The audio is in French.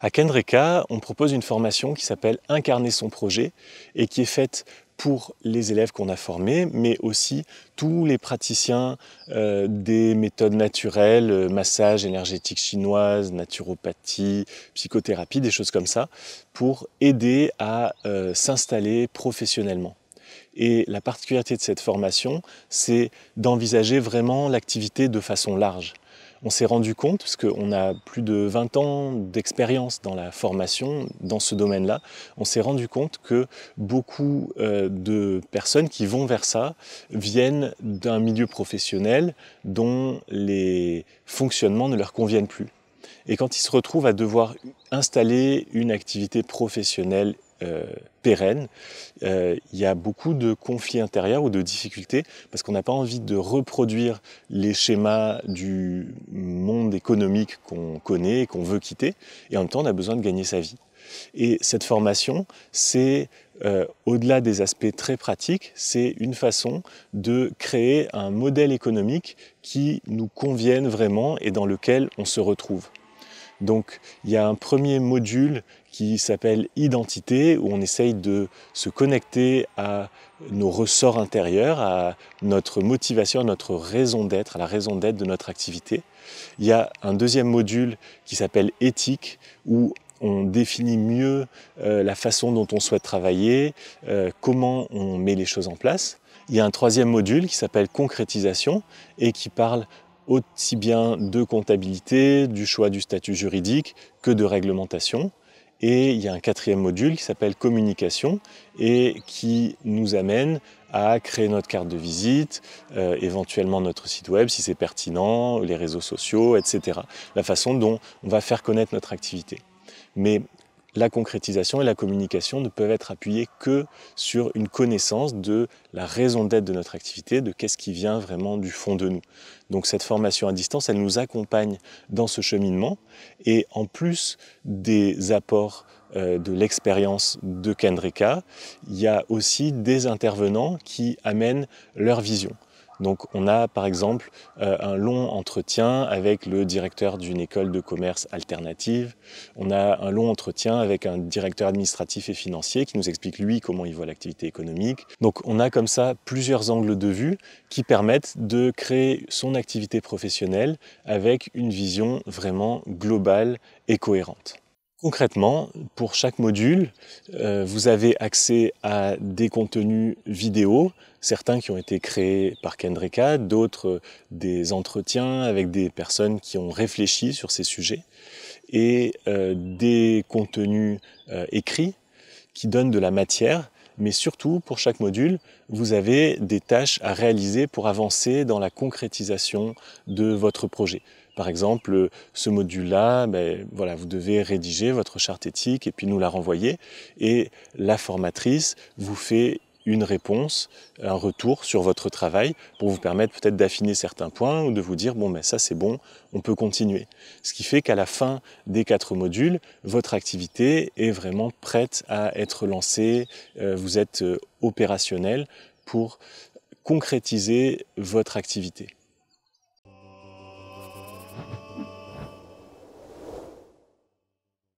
À Kendreka, on propose une formation qui s'appelle Incarner son projet et qui est faite pour les élèves qu'on a formés, mais aussi tous les praticiens euh, des méthodes naturelles, euh, massage énergétique chinoise, naturopathie, psychothérapie, des choses comme ça, pour aider à euh, s'installer professionnellement. Et la particularité de cette formation, c'est d'envisager vraiment l'activité de façon large on s'est rendu compte, parce qu'on a plus de 20 ans d'expérience dans la formation, dans ce domaine-là, on s'est rendu compte que beaucoup euh, de personnes qui vont vers ça viennent d'un milieu professionnel dont les fonctionnements ne leur conviennent plus. Et quand ils se retrouvent à devoir installer une activité professionnelle euh, pérenne, euh, il y a beaucoup de conflits intérieurs ou de difficultés parce qu'on n'a pas envie de reproduire les schémas du monde économique qu'on connaît, et qu'on veut quitter, et en même temps on a besoin de gagner sa vie. Et cette formation, c'est euh, au-delà des aspects très pratiques, c'est une façon de créer un modèle économique qui nous convienne vraiment et dans lequel on se retrouve. Donc il y a un premier module qui s'appelle identité, où on essaye de se connecter à nos ressorts intérieurs, à notre motivation, à notre raison d'être, à la raison d'être de notre activité. Il y a un deuxième module qui s'appelle éthique, où on définit mieux euh, la façon dont on souhaite travailler, euh, comment on met les choses en place. Il y a un troisième module qui s'appelle concrétisation et qui parle aussi bien de comptabilité, du choix du statut juridique que de réglementation. Et il y a un quatrième module qui s'appelle communication et qui nous amène à créer notre carte de visite, euh, éventuellement notre site web si c'est pertinent, les réseaux sociaux, etc. La façon dont on va faire connaître notre activité. Mais la concrétisation et la communication ne peuvent être appuyées que sur une connaissance de la raison d'être de notre activité, de qu'est-ce qui vient vraiment du fond de nous. Donc cette formation à distance, elle nous accompagne dans ce cheminement et en plus des apports euh, de l'expérience de Kendrika, il y a aussi des intervenants qui amènent leur vision. Donc on a par exemple euh, un long entretien avec le directeur d'une école de commerce alternative, on a un long entretien avec un directeur administratif et financier qui nous explique lui comment il voit l'activité économique. Donc on a comme ça plusieurs angles de vue qui permettent de créer son activité professionnelle avec une vision vraiment globale et cohérente. Concrètement, pour chaque module, euh, vous avez accès à des contenus vidéo, certains qui ont été créés par Kendrika, d'autres euh, des entretiens avec des personnes qui ont réfléchi sur ces sujets, et euh, des contenus écrits qui donnent de la matière, mais surtout pour chaque module, vous avez des tâches à réaliser pour avancer dans la concrétisation de votre projet. Par exemple, ce module-là, ben, voilà, vous devez rédiger votre charte éthique et puis nous la renvoyer. Et la formatrice vous fait une réponse, un retour sur votre travail pour vous permettre peut-être d'affiner certains points ou de vous dire bon ben ça c'est bon, on peut continuer. Ce qui fait qu'à la fin des quatre modules, votre activité est vraiment prête à être lancée, euh, vous êtes euh, opérationnel pour concrétiser votre activité.